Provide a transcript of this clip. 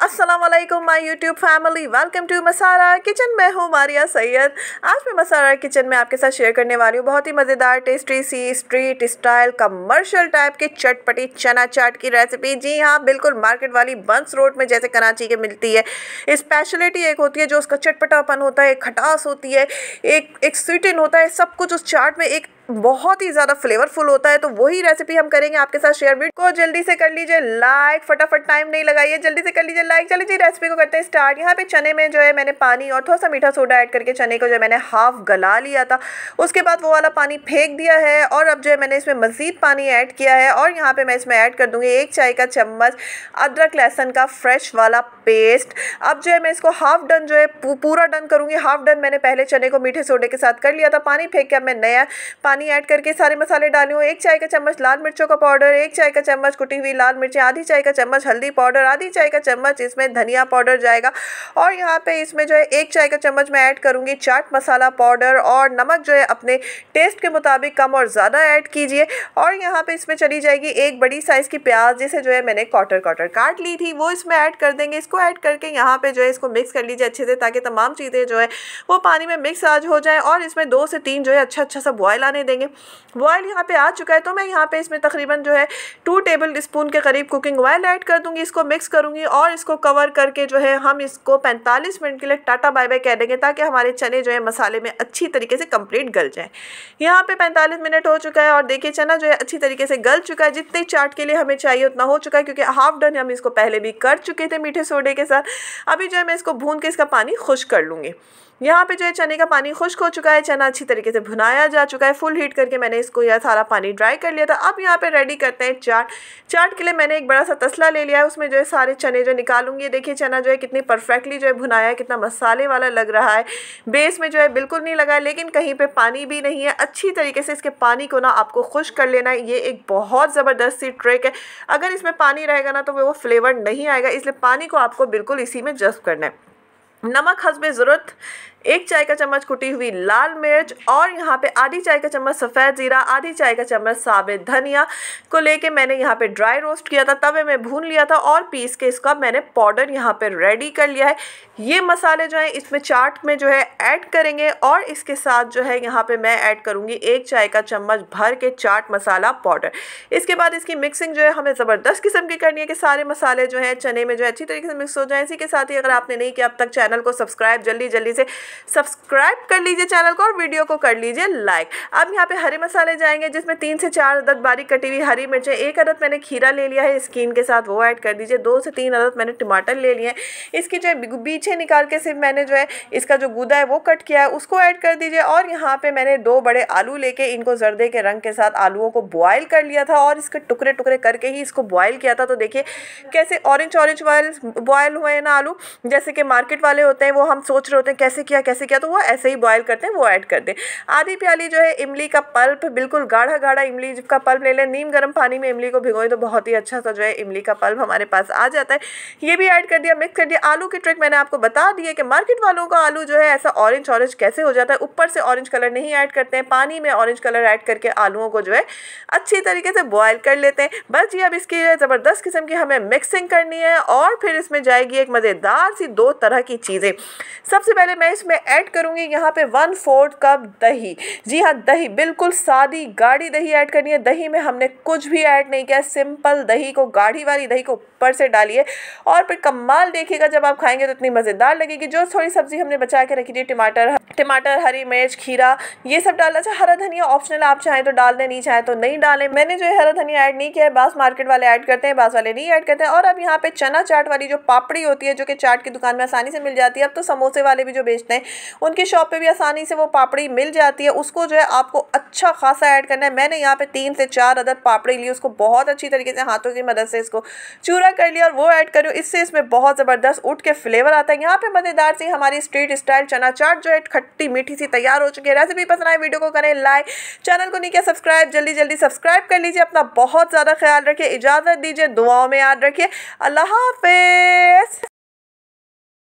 वालेकुम my YouTube family welcome to Masara kitchen मैं हूँ मारिया सैयद आज मैं मसारा किचन में आपके साथ शेयर करने वाली हूँ बहुत ही मज़ेदार टेस्टी सी स्ट्रीट स्टाइल कमर्शियल टाइप की चटपटी चना चाट की रेसिपी जी हाँ बिल्कुल मार्केट वाली बंस रोड में जैसे कराची के मिलती है स्पेशलिटी एक होती है जो उसका चटपटापन होता है एक खटास होती है एक एक स्वीटिन होता है सब कुछ उस चाट में एक बहुत ही ज़्यादा फ्लेवरफुल होता है तो वही रेसिपी हम करेंगे आपके साथ शेयर भी को जल्दी से कर लीजिए लाइक फटाफट टाइम नहीं लगाइए जल्दी से कर लीजिए लाइक चलिए जी रेसिपी को करते हैं स्टार्ट यहाँ पे चने में जो है मैंने पानी और थोड़ा सा मीठा सोडा ऐड करके चने को जो है मैंने हाफ गला लिया था उसके बाद वो वाला पानी फेंक दिया है और अब जो है मैंने इसमें मज़ीद पानी ऐड किया है और यहाँ पर मैं इसमें ऐड कर दूंगी एक चाय का चम्मच अदरक लहसन का फ्रेश वाला पेस्ट अब जो है मैं इसको हाफ डन जो है पूरा डन करूँगी हाफ डन मैंने पहले चने को मीठे सोडे के साथ कर लिया था पानी फेंक के अब मैं नया पानी पानी ऐड करके सारे मसाले डाले हूँ एक चाय का चम्मच लाल मिर्चों का पाउडर एक चाय का चम्मच कुटी हुई लाल मिर्चें आधी चाय का चम्मच हल्दी पाउडर आधी चाय का चम्मच इसमें धनिया पाउडर जाएगा और यहाँ पे इसमें जो है एक चाय का चम्मच मैं ऐड करूँगी चाट मसाला पाउडर और नमक जो है अपने टेस्ट के मुताबिक कम और ज़्यादा ऐड कीजिए और यहाँ पर इसमें चली जाएगी एक बड़ी साइज़ की प्याज जिसे जो है मैंने कॉटर कॉटर काट ली थी वो इसमें ऐड कर देंगे इसको ऐड करके यहाँ पर जो है इसको मिक्स कर लीजिए अच्छे से ताकि तमाम चीज़ें जो है वो पानी में मिक्स आज हो जाए और इसमें दो से तीन जो है अच्छा अच्छा सा बॉयल आने देंगे बॉयल यहाँ पे आ चुका है तो मैं यहाँ पे इसमें तकरीबन जो है टू टेबल स्पून के करीब कुकिंग ऑयल ऐड कर दूँगी इसको मिक्स करूँगी और इसको कवर करके जो है हम इसको पैंतालीस मिनट के लिए टाटा बाय बाय कह देंगे ताकि हमारे चने जो है मसाले में अच्छी तरीके से कम्प्लीट गल जाए यहाँ पर पैंतालीस मिनट हो चुका है और देखिए चना जो है अच्छी तरीके से गल चुका है जितने चाट के लिए हमें चाहिए उतना हो चुका है क्योंकि हाफ डन हम इसको पहले भी कर चुके थे मीठे सोडे के साथ अभी जो है मैं इसको भून के इसका पानी खुश कर लूँगी यहाँ पे जो है चने का पानी खुश्क हो चुका है चना अच्छी तरीके से भुनाया जा चुका है फुल हीट करके मैंने इसको यह सारा पानी ड्राई कर लिया था अब यहाँ पे रेडी करते हैं चाट चाट के लिए मैंने एक बड़ा सा तसला ले लिया है उसमें जो है सारे चने जो निकालूंगी ये देखिए चना जो है कितनी परफेक्टली जो है भुनाया है कितना मसाले वाला लग रहा है बेस में जो है बिल्कुल नहीं लगा लेकिन कहीं पर पानी भी नहीं है अच्छी तरीके से इसके पानी को ना आपको खुश कर लेना है ये एक बहुत ज़बरदस्त सी ट्रिक है अगर इसमें पानी रहेगा ना तो वो फ्लेवर नहीं आएगा इसलिए पानी को आपको बिल्कुल इसी में जज्ब करना है नमक हंसबे ज़रूरत एक चाय का चम्मच कुटी हुई लाल मिर्च और यहाँ पे आधी चाय का चम्मच सफ़ेद ज़ीरा आधी चाय का चम्मच साबित धनिया को लेके मैंने यहाँ पे ड्राई रोस्ट किया था तवे में भून लिया था और पीस के इसका मैंने पाउडर यहाँ पे रेडी कर लिया है ये मसाले जो हैं इसमें चाट में जो है ऐड करेंगे और इसके साथ जो है यहाँ पर मैं ऐड करूँगी एक चाय का चम्मच भर के चाट मसाला पाउडर इसके बाद इसकी मिक्सिंग जो है हमें ज़बरदस्त किस्म की करनी है कि सारे मसाले जो हैं चने में जो है अच्छी तरीके से मिक्स हो जाए इसी के साथ ही अगर आपने नहीं किया अब तक चैनल को सब्सक्राइब जल्दी जल्दी से सब्सक्राइब कर लीजिए चैनल को और वीडियो को कर लीजिए लाइक अब यहाँ पे हरे मसाले जाएंगे जिसमें तीन से चार अदद बारीक कटी हुई हरी मिर्चें एक अदद मैंने खीरा ले लिया है स्किन के साथ वो ऐड कर दीजिए दो से तीन अदद मैंने टमाटर ले लिए इसकी जो है बीछे निकाल के सिर्फ मैंने जो है इसका जो गुदा है वो कट किया है उसको ऐड कर दीजिए और यहाँ पर मैंने दो बड़े आलू लेके इनको जर्दे के रंग के साथ आलूओं को बॉयल कर लिया था और इसके टुकड़े टुकड़े करके ही इसको बॉयल किया था तो देखिए कैसे ऑरेंज ऑरेंज बॉयल बॉयल हुए हैं ना आलू जैसे कि मार्केट वाले होते हैं वो हम सोच रहे होते हैं कैसे किया किया कैसे किया तो वो ऐसे ही बॉयल करते हैं वो ऐड कर दें आधी प्याली जो है इमली का पल्प बिल्कुल गाढ़ा गाढ़ा इमली का पल्प ले लें नीम गर्म पानी में इमली को भिगोएं तो बहुत ही अच्छा सा जो है इमली का पल्प हमारे पास आ जाता है ये भी ऐड कर दिया मिक्स कर दिया आलू की ट्रिक मैंने आपको बता दी है कि मार्केट वालों का आलू जो है ऐसा ऑरेंज ऑरेंज कैसे हो जाता है ऊपर से ऑरेंज कलर नहीं ऐड करते हैं पानी में ऑरेंज कलर ऐड करके आलूओं को जो है अच्छी तरीके से बॉयल कर लेते हैं बस जी अब इसकी ज़बरदस्त किस्म की हमें मिक्सिंग करनी है और फिर इसमें जाएगी एक मज़ेदार सी दो तरह की चीज़ें सबसे पहले मैं इस मैं ऐड करूँगी यहाँ पे वन फोर्थ कप दही जी हाँ दही बिल्कुल सादी गाढ़ी दही ऐड करनी है दही में हमने कुछ भी ऐड नहीं किया सिंपल दही को गाढ़ी वाली दही को ऊपर से डालिए और फिर कमाल देखिएगा जब आप खाएंगे तो इतनी मज़ेदार लगेगी जो थोड़ी सब्ज़ी हमने बचा के रखी थी टमाटर टमाटर हरी मिर्च खीरा ये सब डालना चाहिए हरा धनिया ऑप्शनल आप चाहें तो डाल दें नहीं चाहें तो नहीं डालें मैंने जो है हरा धनिया ऐड नहीं किया है बास मार्केट वाले ऐड करते हैं बास वाले नहीं ऐड करते हैं और अब यहाँ पे चना चाट वाली जो पापड़ी होती है जो कि चाट की दुकान में आसानी से मिल जाती है अब तो समोसे वाले भी जो बेचते हैं हैं उनकी शॉप पे भी आसानी से वो पापड़ी मिल जाती है उसको जो है आपको अच्छा खासा ऐड करना है मैंने यहाँ पे तीन से चार अदद पापड़ी ली उसको बहुत अच्छी तरीके से हाथों की मदद से इसको चूरा कर लिया और वो ऐड करो इससे इसमें बहुत ज़बरदस्त उठ के फ्लेवर आता है यहाँ पर मज़ेदार सी हमारी स्ट्रीट स्टाइल चना चाट जो है खट्टी मीठी सी तैयार हो चुकी है रेसिपी पसंद आए वीडियो को करें लाइक चैनल को नहीं किया सब्सक्राइब जल्दी जल्दी सब्सक्राइब कर लीजिए अपना बहुत ज़्यादा ख्याल रखिए इजाज़त दीजिए दुआओं में याद रखिए अल्लाह हाफिज़